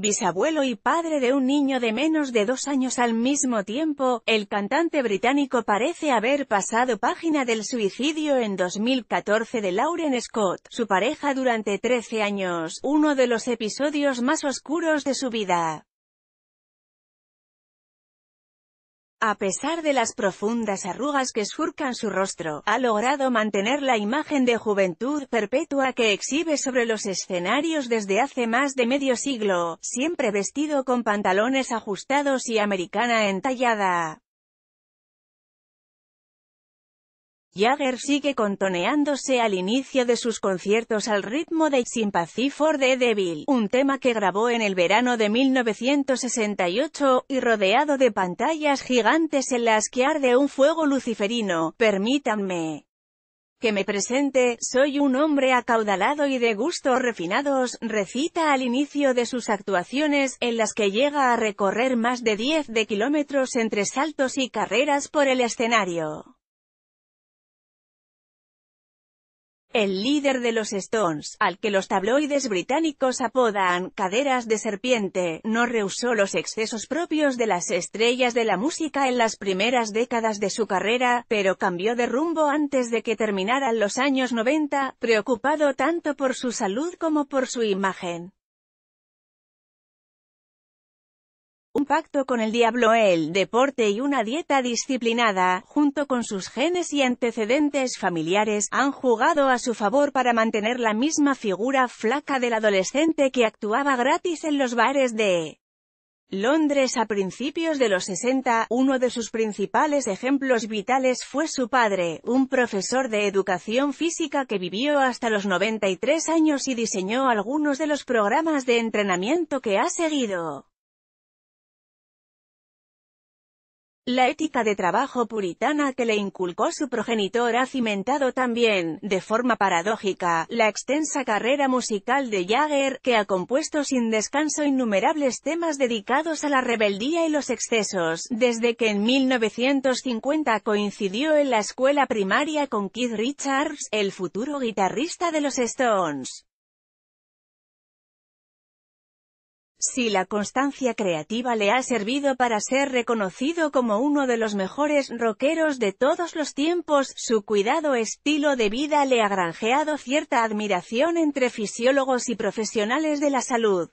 bisabuelo y padre de un niño de menos de dos años al mismo tiempo, el cantante británico parece haber pasado página del suicidio en 2014 de Lauren Scott, su pareja durante 13 años, uno de los episodios más oscuros de su vida. A pesar de las profundas arrugas que surcan su rostro, ha logrado mantener la imagen de juventud perpetua que exhibe sobre los escenarios desde hace más de medio siglo, siempre vestido con pantalones ajustados y americana entallada. Jagger sigue contoneándose al inicio de sus conciertos al ritmo de Sympathy for the Devil, un tema que grabó en el verano de 1968, y rodeado de pantallas gigantes en las que arde un fuego luciferino. Permítanme que me presente, soy un hombre acaudalado y de gustos refinados, recita al inicio de sus actuaciones, en las que llega a recorrer más de 10 de kilómetros entre saltos y carreras por el escenario. el líder de los Stones, al que los tabloides británicos apodan «caderas de serpiente», no rehusó los excesos propios de las estrellas de la música en las primeras décadas de su carrera, pero cambió de rumbo antes de que terminaran los años 90, preocupado tanto por su salud como por su imagen. un pacto con el diablo, el deporte y una dieta disciplinada, junto con sus genes y antecedentes familiares, han jugado a su favor para mantener la misma figura flaca del adolescente que actuaba gratis en los bares de Londres a principios de los 60, uno de sus principales ejemplos vitales fue su padre, un profesor de educación física que vivió hasta los 93 años y diseñó algunos de los programas de entrenamiento que ha seguido. La ética de trabajo puritana que le inculcó su progenitor ha cimentado también, de forma paradójica, la extensa carrera musical de Jagger, que ha compuesto sin descanso innumerables temas dedicados a la rebeldía y los excesos, desde que en 1950 coincidió en la escuela primaria con Keith Richards, el futuro guitarrista de los Stones. Si la constancia creativa le ha servido para ser reconocido como uno de los mejores rockeros de todos los tiempos, su cuidado estilo de vida le ha granjeado cierta admiración entre fisiólogos y profesionales de la salud.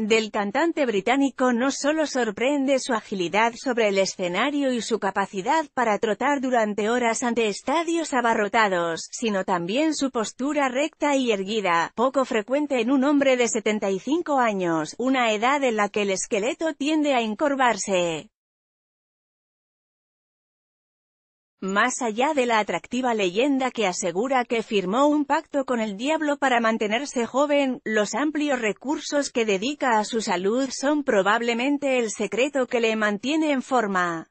del cantante británico no solo sorprende su agilidad sobre el escenario y su capacidad para trotar durante horas ante estadios abarrotados, sino también su postura recta y erguida, poco frecuente en un hombre de 75 años, una edad en la que el esqueleto tiende a encorvarse. Más allá de la atractiva leyenda que asegura que firmó un pacto con el diablo para mantenerse joven, los amplios recursos que dedica a su salud son probablemente el secreto que le mantiene en forma.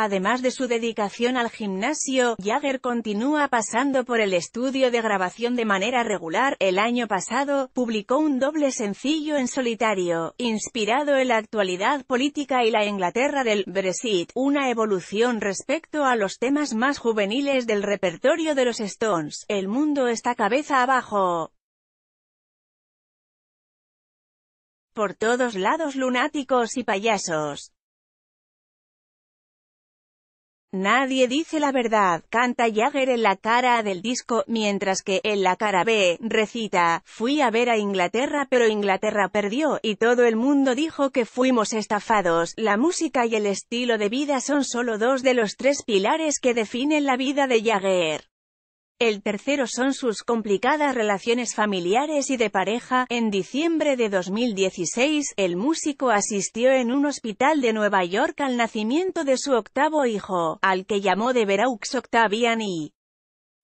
Además de su dedicación al gimnasio, Jagger continúa pasando por el estudio de grabación de manera regular. El año pasado, publicó un doble sencillo en solitario, inspirado en la actualidad política y la Inglaterra del Brexit, una evolución respecto a los temas más juveniles del repertorio de los Stones. El mundo está cabeza abajo. Por todos lados lunáticos y payasos. Nadie dice la verdad, canta Jagger en la cara del disco, mientras que, en la cara B, recita, fui a ver a Inglaterra pero Inglaterra perdió, y todo el mundo dijo que fuimos estafados. La música y el estilo de vida son solo dos de los tres pilares que definen la vida de Jagger. El tercero son sus complicadas relaciones familiares y de pareja. En diciembre de 2016, el músico asistió en un hospital de Nueva York al nacimiento de su octavo hijo, al que llamó de Veraux Octavian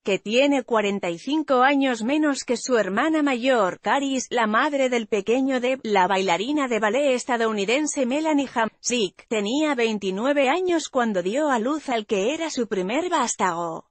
que tiene 45 años menos que su hermana mayor, Caris, la madre del pequeño Deb, la bailarina de ballet estadounidense Melanie Hamzik, tenía 29 años cuando dio a luz al que era su primer vástago.